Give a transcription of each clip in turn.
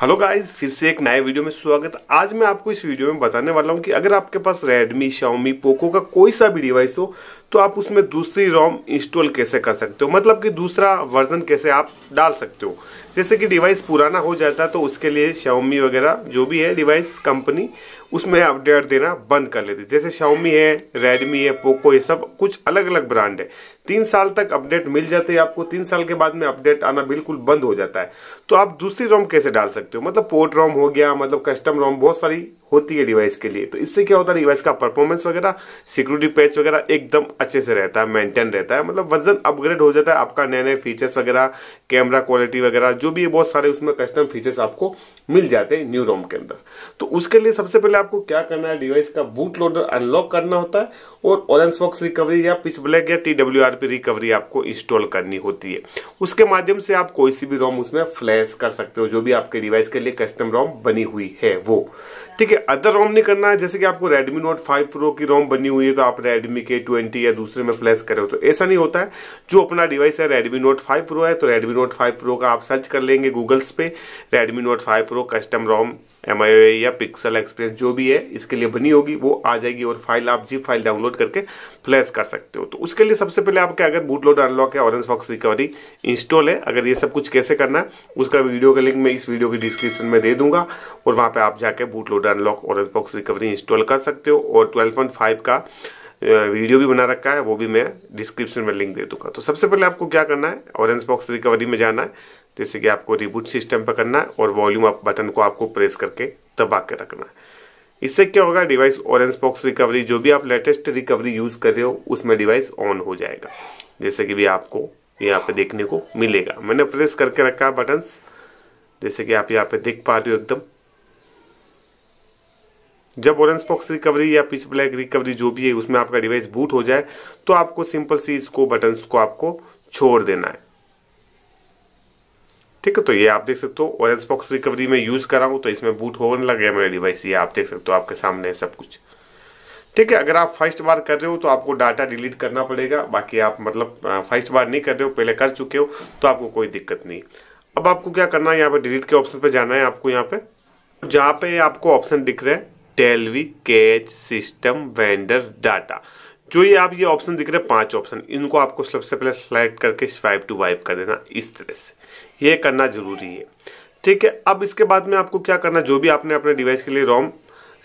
hello guys फिर से एक नए वीडियो में स्वागत आज मैं आपको इस वीडियो में बताने वाला हूं कि अगर आपके पास रेडमी शाओमी पोको का कोई सा भी डिवाइस हो तो आप उसमें दूसरी रोम इंस्टॉल कैसे कर सकते हो मतलब कि दूसरा वर्जन कैसे आप डाल सकते हो जैसे कि डिवाइस पुराना हो जाता है तो उसके लिए शाओमी वगैरह जो भी है डिवाइस कंपनी उसमें अपडेट देना बंद कर लेते जैसे शाओमी है रेडमी है पोको ये सब कुछ अलग अलग ब्रांड है तीन साल तक अपडेट मिल जाते हैं आपको तीन साल के बाद में अपडेट आना बिल्कुल बंद हो जाता है तो आप दूसरी रोम कैसे डाल सकते हो मतलब पोर्ट रोम हो गया मतलब कस्टम रोम बहुत सारी होती है डिवाइस के लिए तो इससे क्या होता है डिवाइस का परफॉर्मेंस वगैरह सिक्योरिटी पैच वगैरह एकदम अच्छे से रहता है मेंटेन रहता है मतलब वर्जन अपग्रेड हो जाता है आपका नए नए फीचर्स वगैरह कैमरा क्वालिटी वगैरह जो भी बहुत सारे उसमें कस्टम फीचर्स आपको मिल जाते हैं न्यू रोम के अंदर तो उसके लिए सबसे पहले आपको क्या करना है डिवाइस का बूट लोडर अनलॉक करना होता है और ऑरेंज फॉक्स रिकवरी या पिच ब्लैक या टी रिकवरी आपको इंस्टॉल करनी होती है उसके माध्यम से आप कोई सी भी रोम उसमें फ्लैश कर सकते हो जो भी आपके डिवाइस के लिए कस्टम रोम बनी हुई है वो ठीक है अदर रोम नहीं करना है जैसे कि आपको रेडमी नोट 5 प्रो की रोम बनी हुई है तो आप रेडमी के 20 या दूसरे में फ्लैश करो तो ऐसा नहीं होता है जो अपना डिवाइस है रेडमी नोट 5 प्रो है तो रेडमी नोट 5 प्रो का आप सर्च कर लेंगे गूगल्स पे Redmi Note 5 Pro custom ROM M या पिक्सल एक्सपीरियंस जो भी है इसके लिए बनी होगी वो आ जाएगी और फाइल आप जी फाइल डाउनलोड करके फ्लैश कर सकते हो तो उसके लिए सबसे पहले आपके अगर बूट लोड अनलॉक है ऑरेंज फॉक्स रिकवरी इंस्टॉल है अगर ये सब कुछ कैसे करना है उसका वीडियो का लिंक मैं इस वीडियो की डिस्क्रिप्शन में दे दूंगा और वहाँ पर आप जाकर boot load unlock orange fox recovery install कर सकते हो और ट्वेल्व का वीडियो भी बना रखा है वो भी मैं डिस्क्रिप्शन में लिंक दे दूंगा तो सबसे पहले आपको क्या करना है ऑरेंज बॉक्स रिकवरी में जाना है जैसे कि आपको रिबूट सिस्टम पर करना है और वॉल्यूम अप बटन को आपको प्रेस करके दबा के रखना है इससे क्या होगा डिवाइस ऑरेंज बॉक्स रिकवरी जो भी आप लेटेस्ट रिकवरी यूज कर रहे हो उसमें डिवाइस ऑन हो जाएगा जैसे कि भी आपको यहाँ पे देखने को मिलेगा मैंने प्रेस करके रखा है बटन जैसे कि आप यहाँ पे देख पा रहे हो एकदम जब ऑरेंज बॉक्स रिकवरी या पिच ब्लैक रिकवरी जो भी है उसमें आपका डिवाइस बूट हो जाए तो आपको सिंपल सी इसको बटन को आपको छोड़ देना है ठीक है तो ये आप देख सकते हो ऑरेंज बॉक्स रिकवरी में यूज करा हूँ तो इसमें बूट होने लग गया मेरा डिवाइस ये आप देख सकते हो आपके सामने सब कुछ ठीक है अगर आप फर्स्ट बार कर रहे हो तो आपको डाटा डिलीट करना पड़ेगा बाकी आप मतलब फर्स्ट बार नहीं कर रहे हो पहले कर चुके हो तो आपको कोई दिक्कत नहीं अब आपको क्या करना है यहाँ पे डिलीट के ऑप्शन पे जाना है आपको यहाँ पे जहाँ पे आपको ऑप्शन दिख रहा है Dalvik cache system vendor data जो ये आप ये ऑप्शन दिख रहे हैं पांच ऑप्शन इनको आपको सबसे पहले सेलेक्ट करके स्वाइप टू वाइप कर देना इस तरह से ये करना जरूरी है ठीक है अब इसके बाद में आपको क्या करना जो भी आपने अपने डिवाइस के लिए रोम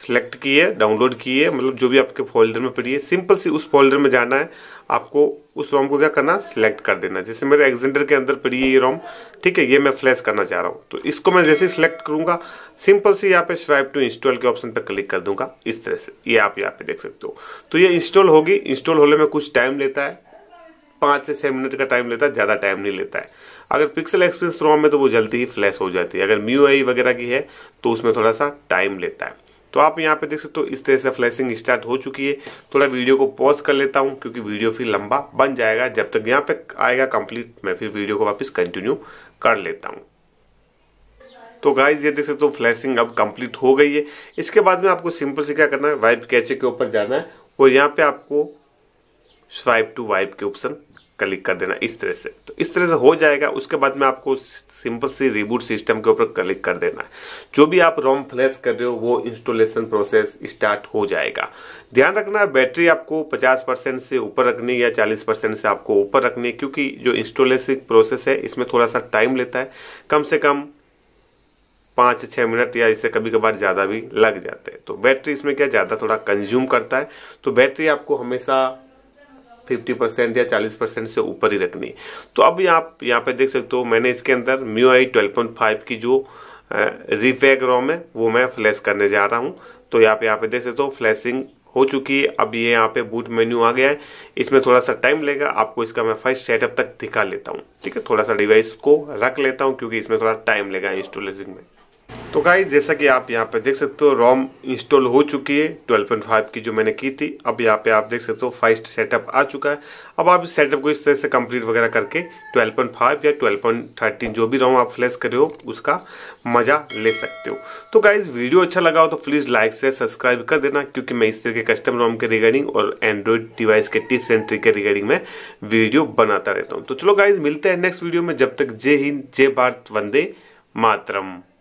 सेलेक्ट किए डाउनलोड किए मतलब जो भी आपके फोल्डर में पड़ी है सिंपल सी उस फोल्डर में जाना है आपको उस रोम को क्या करना सेलेक्ट कर देना जैसे मेरे एग्जेंडर के अंदर पड़ी है ये रोम ठीक है ये मैं फ्लैश करना चाह रहा हूँ तो इसको मैं जैसे सेलेक्ट करूँगा सिंपल से यहाँ पे स्वाइप टू इंस्टॉल के ऑप्शन पर क्लिक कर दूंगा इस तरह से ये आप यहाँ पे देख सकते हो तो ये इंस्टॉल होगी इंस्टॉल होने में कुछ टाइम लेता है पाँच से छः मिनट का टाइम लेता है ज़्यादा टाइम नहीं लेता है अगर पिक्सल एक्सप्रेस रोम में तो वो जल्दी ही फ्लैश हो जाती है अगर म्यू आई वगैरह की है तो उसमें थोड़ा सा टाइम लेता है तो आप यहाँ पे देख सकते हो तो इस तरह से फ्लैशिंग स्टार्ट हो चुकी है थोड़ा वीडियो को पॉज कर लेता हूँ क्योंकि वीडियो फिर लंबा बन जाएगा जब तक यहाँ पे आएगा कंप्लीट मैं फिर वीडियो को वापस कंटिन्यू कर लेता हूँ तो गाइज ये देख सकते हो तो फ्लैशिंग अब कंप्लीट हो गई है इसके बाद में आपको सिंपल से क्या करना है वाइप कैचे के ऊपर जाना है और यहाँ पे आपको स्वाइप टू वाइप के ऑप्शन क्लिक कर देना इस तरह से तो इस तरह से हो जाएगा उसके बाद में आपको सिंपल सी रिबूट सिस्टम के ऊपर क्लिक कर देना है जो भी आप रोम फ्लैश कर रहे हो वो इंस्टॉलेशन प्रोसेस स्टार्ट हो जाएगा ध्यान रखना बैटरी आपको 50 परसेंट से ऊपर रखनी या 40 परसेंट से आपको ऊपर रखनी है क्योंकि जो इंस्टॉलेशन प्रोसेस है इसमें थोड़ा सा टाइम लेता है कम से कम पाँच छः मिनट या इससे कभी कभार ज़्यादा भी लग जाते हैं तो बैटरी इसमें क्या ज़्यादा थोड़ा कंज्यूम करता है तो बैटरी आपको हमेशा फिफ्टी परसेंट या चालीस परसेंट से ऊपर ही रखनी तो अब आप यहाँ पे देख सकते हो मैंने इसके अंदर MIUI twelve point five की जो रिफेक रॉम है वो मैं फ्लैश करने जा रहा हूँ तो यहाँ पे यहाँ पे देख सकते हो फ्लैशिंग हो चुकी है अब ये यहाँ पे बूट मेन्यू आ गया है इसमें थोड़ा सा टाइम लेगा आपको इसका मैं फर्स्ट सेटअप तक दिखा लेता हूँ ठीक है थोड़ा सा डिवाइस को रख लेता हूँ क्योंकि इसमें थोड़ा टाइम लेगा इंस्टॉलेशन में तो गाइज जैसा कि आप यहाँ पे देख सकते हो रोम इंस्टॉल हो चुकी है 12.5 की जो मैंने की थी अब यहाँ पे आप देख सकते हो फर्स्ट सेटअप आ चुका है अब आप इस सेटअप को इस तरह से कंप्लीट वगैरह करके 12.5 या 12.13 जो भी रोम आप फ्लैश कर रहे हो उसका मज़ा ले सकते हो तो गाइज वीडियो अच्छा लगा हो तो प्लीज़ लाइक से सब्सक्राइब कर देना क्योंकि मैं इस तरह के कस्टम रोम के रिगार्डिंग और एंड्रॉयड डिवाइस के टिप्स एंड ट्रिक के रिगार्डिंग में वीडियो बनाता रहता हूँ तो चलो गाइज मिलते हैं नेक्स्ट वीडियो में जब तक जय हिंद जय भारत वंदे मातरम